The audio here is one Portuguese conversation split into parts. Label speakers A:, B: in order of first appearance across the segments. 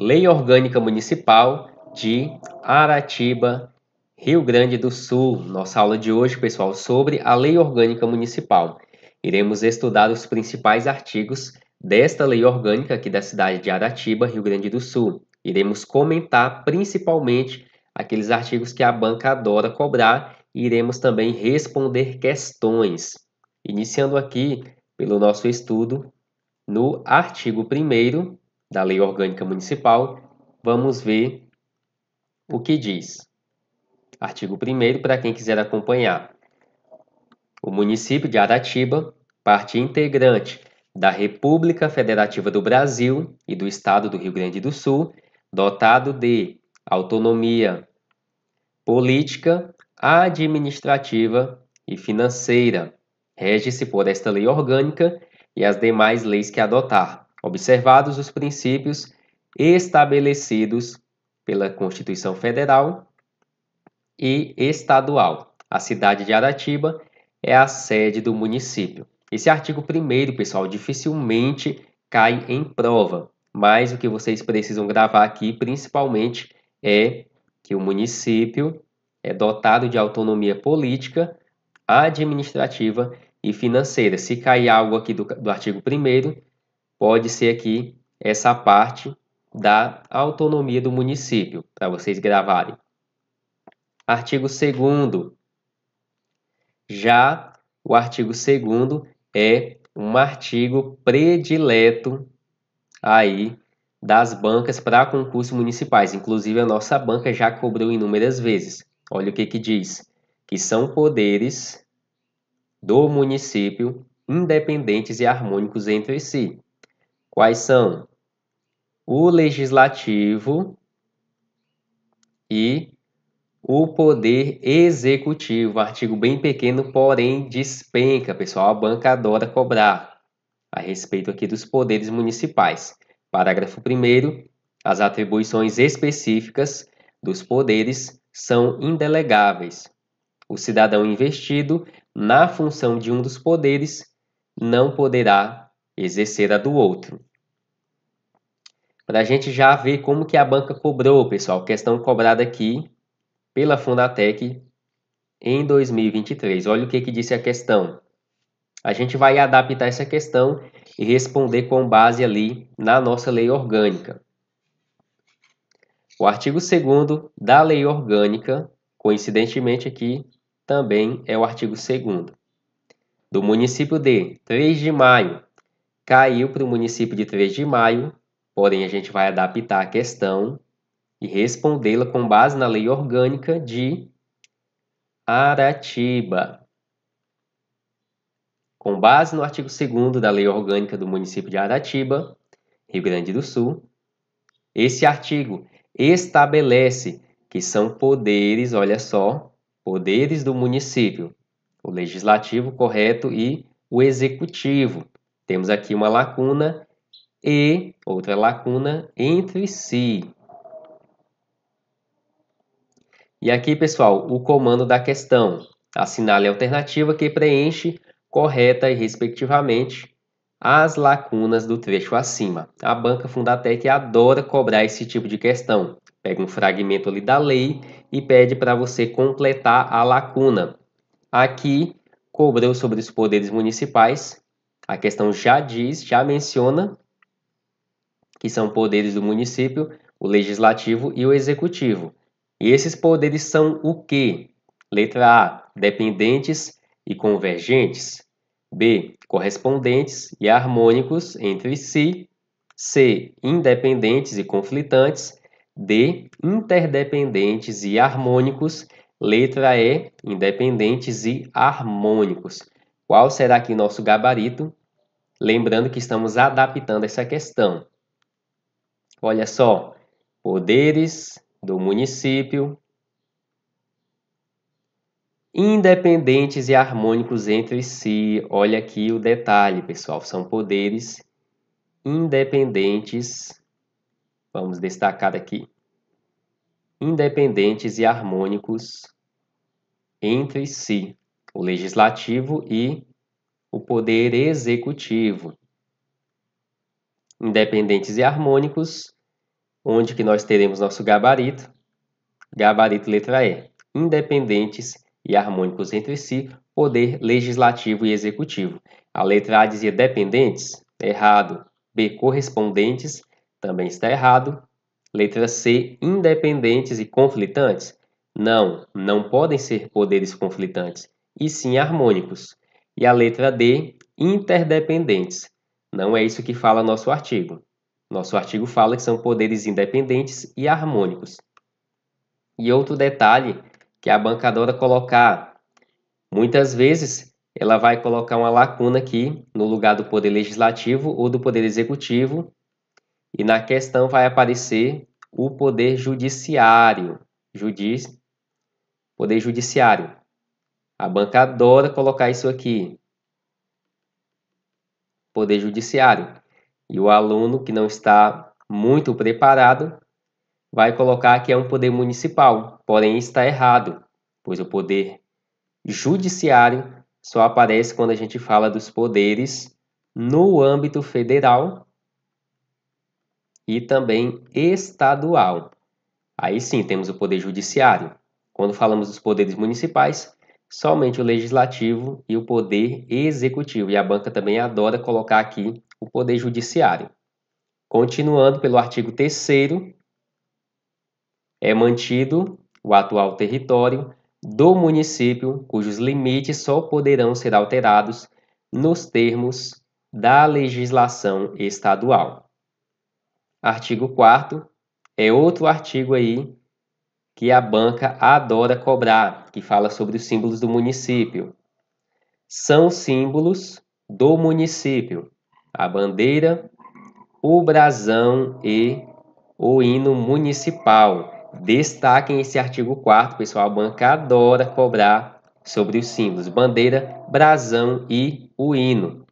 A: Lei Orgânica Municipal de Aratiba, Rio Grande do Sul. Nossa aula de hoje, pessoal, sobre a Lei Orgânica Municipal. Iremos estudar os principais artigos desta lei orgânica aqui da cidade de Aratiba, Rio Grande do Sul. Iremos comentar principalmente aqueles artigos que a banca adora cobrar e iremos também responder questões. Iniciando aqui pelo nosso estudo no artigo 1 da Lei Orgânica Municipal, vamos ver o que diz. Artigo 1 para quem quiser acompanhar. O município de Aratiba, parte integrante da República Federativa do Brasil e do Estado do Rio Grande do Sul, dotado de autonomia política, administrativa e financeira. Rege-se por esta lei orgânica e as demais leis que adotar observados os princípios estabelecidos pela Constituição Federal e Estadual. A cidade de Aratiba é a sede do município. Esse artigo primeiro, pessoal, dificilmente cai em prova, mas o que vocês precisam gravar aqui, principalmente, é que o município é dotado de autonomia política, administrativa e financeira. Se cair algo aqui do, do artigo 1 pode ser aqui essa parte da autonomia do município, para vocês gravarem. Artigo 2 Já o artigo 2 é um artigo predileto aí das bancas para concursos municipais. Inclusive, a nossa banca já cobrou inúmeras vezes. Olha o que, que diz: que são poderes do município independentes e harmônicos entre si quais são o legislativo e o poder executivo. Artigo bem pequeno, porém despenca, pessoal. A banca adora cobrar a respeito aqui dos poderes municipais. Parágrafo 1 as atribuições específicas dos poderes são indelegáveis. O cidadão investido na função de um dos poderes não poderá exercer a do outro para a gente já ver como que a banca cobrou, pessoal, questão cobrada aqui pela Fundatec em 2023. Olha o que, que disse a questão. A gente vai adaptar essa questão e responder com base ali na nossa lei orgânica. O artigo 2 da lei orgânica, coincidentemente aqui, também é o artigo 2 do município de 3 de maio, caiu para o município de 3 de maio Porém, a gente vai adaptar a questão e respondê-la com base na lei orgânica de Aratiba. Com base no artigo 2 da Lei Orgânica do Município de Aratiba, Rio Grande do Sul, esse artigo estabelece que são poderes, olha só, poderes do município, o legislativo correto e o executivo. Temos aqui uma lacuna e, outra lacuna, entre si. E aqui, pessoal, o comando da questão. Assinale a alternativa que preenche correta e, respectivamente, as lacunas do trecho acima. A banca Fundatec adora cobrar esse tipo de questão. Pega um fragmento ali da lei e pede para você completar a lacuna. Aqui, cobrou sobre os poderes municipais. A questão já diz, já menciona que são poderes do município, o legislativo e o executivo. E esses poderes são o quê? Letra A, dependentes e convergentes. B, correspondentes e harmônicos entre si. C, independentes e conflitantes. D, interdependentes e harmônicos. Letra E, independentes e harmônicos. Qual será aqui nosso gabarito? Lembrando que estamos adaptando essa questão. Olha só, poderes do município independentes e harmônicos entre si. Olha aqui o detalhe, pessoal, são poderes independentes. Vamos destacar aqui. Independentes e harmônicos entre si, o legislativo e o poder executivo independentes e harmônicos, onde que nós teremos nosso gabarito, gabarito letra E, independentes e harmônicos entre si, poder legislativo e executivo. A letra A dizia dependentes, errado. B correspondentes, também está errado. Letra C independentes e conflitantes, não, não podem ser poderes conflitantes, e sim harmônicos. E a letra D interdependentes, não é isso que fala nosso artigo. Nosso artigo fala que são poderes independentes e harmônicos. E outro detalhe que a bancadora colocar, muitas vezes ela vai colocar uma lacuna aqui no lugar do poder legislativo ou do poder executivo, e na questão vai aparecer o poder judiciário, poder judiciário. A bancadora colocar isso aqui, Poder Judiciário. E o aluno que não está muito preparado vai colocar que é um poder municipal, porém está errado, pois o poder judiciário só aparece quando a gente fala dos poderes no âmbito federal e também estadual. Aí sim temos o poder judiciário. Quando falamos dos poderes municipais, somente o legislativo e o poder executivo. E a banca também adora colocar aqui o poder judiciário. Continuando pelo artigo 3 é mantido o atual território do município, cujos limites só poderão ser alterados nos termos da legislação estadual. Artigo 4 é outro artigo aí que a banca adora cobrar, que fala sobre os símbolos do município. São símbolos do município: a bandeira, o brasão e o hino municipal. Destaquem esse artigo 4, pessoal. A banca adora cobrar sobre os símbolos: bandeira, brasão e o hino.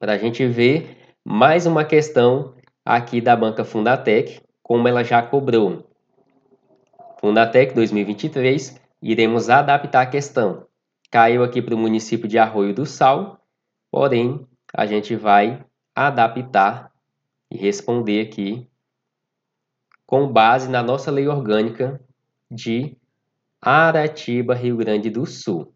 A: Para a gente ver mais uma questão aqui da banca Fundatec, como ela já cobrou. Fundatec 2023, iremos adaptar a questão. Caiu aqui para o município de Arroio do Sal, porém, a gente vai adaptar e responder aqui com base na nossa lei orgânica de Aratiba, Rio Grande do Sul.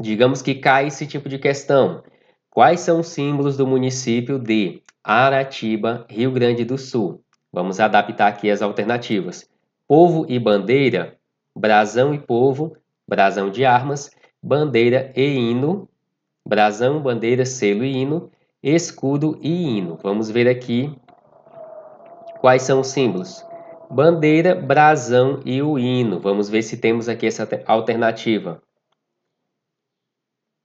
A: Digamos que cai esse tipo de questão. Quais são os símbolos do município de Aratiba, Rio Grande do Sul? Vamos adaptar aqui as alternativas. Povo e bandeira, brasão e povo, brasão de armas, bandeira e hino, brasão, bandeira, selo e hino, escudo e hino. Vamos ver aqui quais são os símbolos. Bandeira, brasão e o hino. Vamos ver se temos aqui essa alternativa.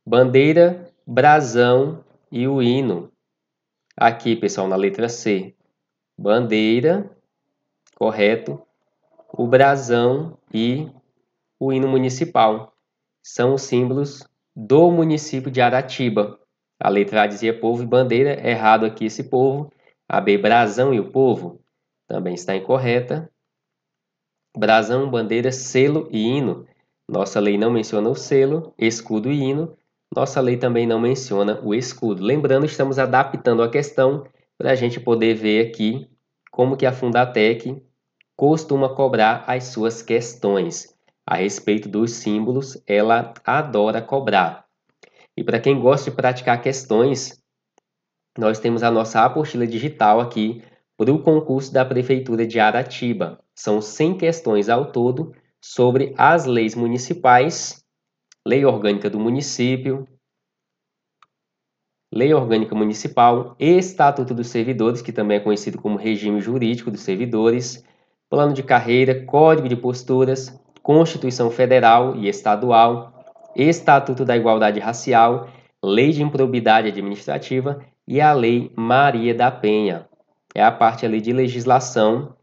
A: Bandeira, brasão e o hino. Aqui, pessoal, na letra C. Bandeira, correto o brasão e o hino municipal. São os símbolos do município de Aratiba. A letra A dizia povo e bandeira, errado aqui esse povo. A B, brasão e o povo, também está incorreta. Brasão, bandeira, selo e hino. Nossa lei não menciona o selo, escudo e hino. Nossa lei também não menciona o escudo. Lembrando, estamos adaptando a questão para a gente poder ver aqui como que a Fundatec costuma cobrar as suas questões. A respeito dos símbolos, ela adora cobrar. E para quem gosta de praticar questões, nós temos a nossa apostila digital aqui para o concurso da Prefeitura de Aratiba. São 100 questões ao todo sobre as leis municipais, lei orgânica do município, lei orgânica municipal, estatuto dos servidores, que também é conhecido como regime jurídico dos servidores, plano de carreira, código de posturas, Constituição Federal e Estadual, Estatuto da Igualdade Racial, Lei de Improbidade Administrativa e a Lei Maria da Penha. É a parte ali de legislação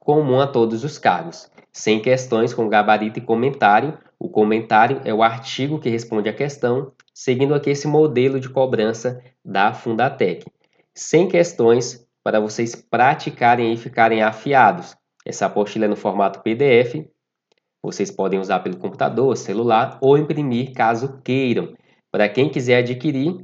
A: comum a todos os cargos, sem questões com gabarito e comentário. O comentário é o artigo que responde à questão, seguindo aqui esse modelo de cobrança da Fundatec. Sem questões para vocês praticarem e ficarem afiados. Essa apostila é no formato PDF, vocês podem usar pelo computador, celular ou imprimir caso queiram. Para quem quiser adquirir,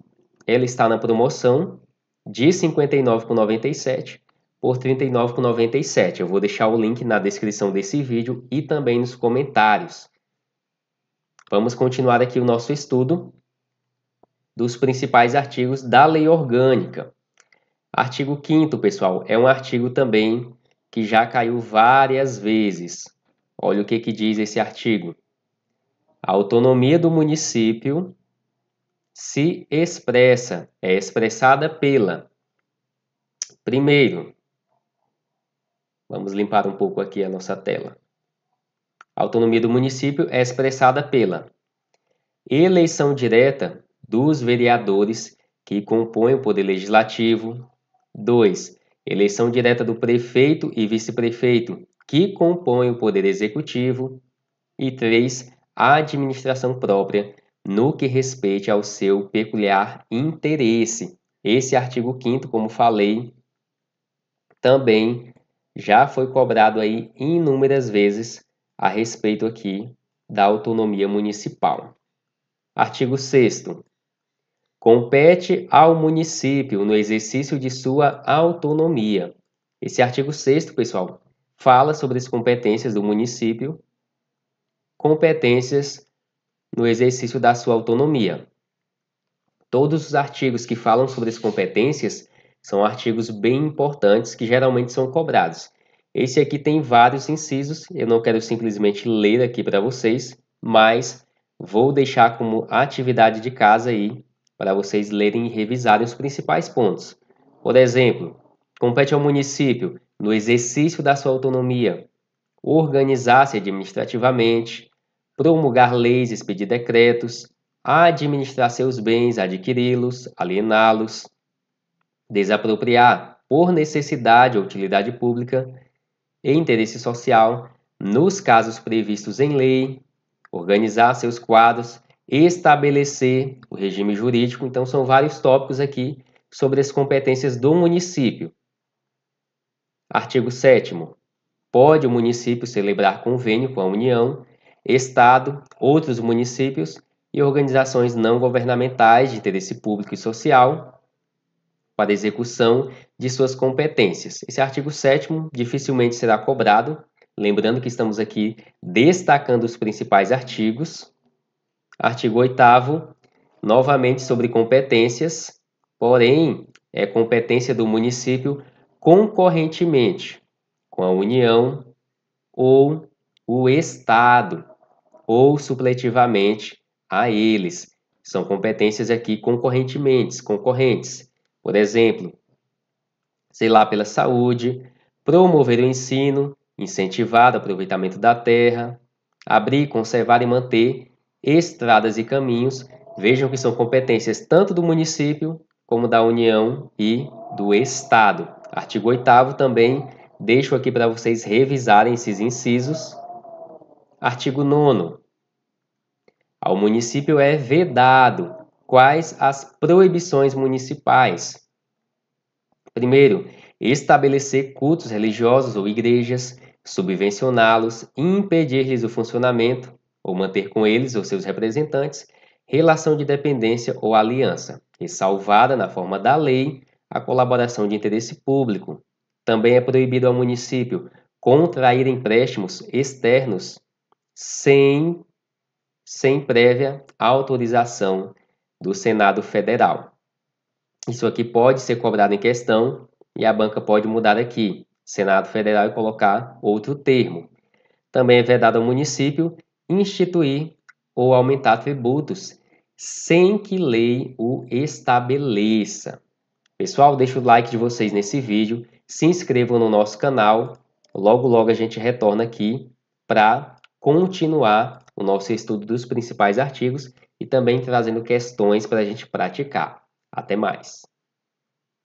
A: ela está na promoção de R$ 59,97 por R$ 39,97. Eu vou deixar o link na descrição desse vídeo e também nos comentários. Vamos continuar aqui o nosso estudo dos principais artigos da lei orgânica. Artigo 5 pessoal, é um artigo também que já caiu várias vezes. Olha o que, que diz esse artigo. A autonomia do município se expressa, é expressada pela. Primeiro, vamos limpar um pouco aqui a nossa tela. A autonomia do município é expressada pela eleição direta dos vereadores que compõem o poder legislativo, 2. Eleição direta do prefeito e vice-prefeito, que compõem o Poder Executivo. E 3. A administração própria, no que respeite ao seu peculiar interesse. Esse artigo 5, como falei, também já foi cobrado aí inúmeras vezes a respeito aqui da autonomia municipal. Artigo 6. Compete ao município no exercício de sua autonomia. Esse artigo 6, pessoal, fala sobre as competências do município, competências no exercício da sua autonomia. Todos os artigos que falam sobre as competências são artigos bem importantes que geralmente são cobrados. Esse aqui tem vários incisos, eu não quero simplesmente ler aqui para vocês, mas vou deixar como atividade de casa aí para vocês lerem e revisarem os principais pontos. Por exemplo, compete ao município, no exercício da sua autonomia, organizar-se administrativamente, promulgar leis, expedir decretos, administrar seus bens, adquiri-los, aliená-los, desapropriar por necessidade ou utilidade pública e interesse social, nos casos previstos em lei, organizar seus quadros estabelecer o regime jurídico. Então, são vários tópicos aqui sobre as competências do município. Artigo 7. Pode o município celebrar convênio com a União, Estado, outros municípios e organizações não governamentais de interesse público e social para execução de suas competências. Esse artigo 7 dificilmente será cobrado, lembrando que estamos aqui destacando os principais artigos. Artigo 8 novamente sobre competências, porém é competência do município concorrentemente com a União ou o Estado, ou supletivamente a eles. São competências aqui concorrentemente, concorrentes. Por exemplo, sei lá pela saúde, promover o ensino, incentivar o aproveitamento da terra, abrir, conservar e manter estradas e caminhos, vejam que são competências tanto do município como da União e do Estado. Artigo 8 também deixo aqui para vocês revisarem esses incisos. Artigo 9 Ao município é vedado quais as proibições municipais. Primeiro, estabelecer cultos religiosos ou igrejas, subvencioná-los, impedir-lhes o funcionamento, ou manter com eles ou seus representantes relação de dependência ou aliança, E salvada na forma da lei a colaboração de interesse público. Também é proibido ao município contrair empréstimos externos sem, sem prévia autorização do Senado Federal. Isso aqui pode ser cobrado em questão e a banca pode mudar aqui, Senado Federal, e colocar outro termo. Também é vedado ao município instituir ou aumentar tributos sem que lei o estabeleça. Pessoal, deixa o like de vocês nesse vídeo, se inscrevam no nosso canal, logo logo a gente retorna aqui para continuar o nosso estudo dos principais artigos e também trazendo questões para a gente praticar. Até mais!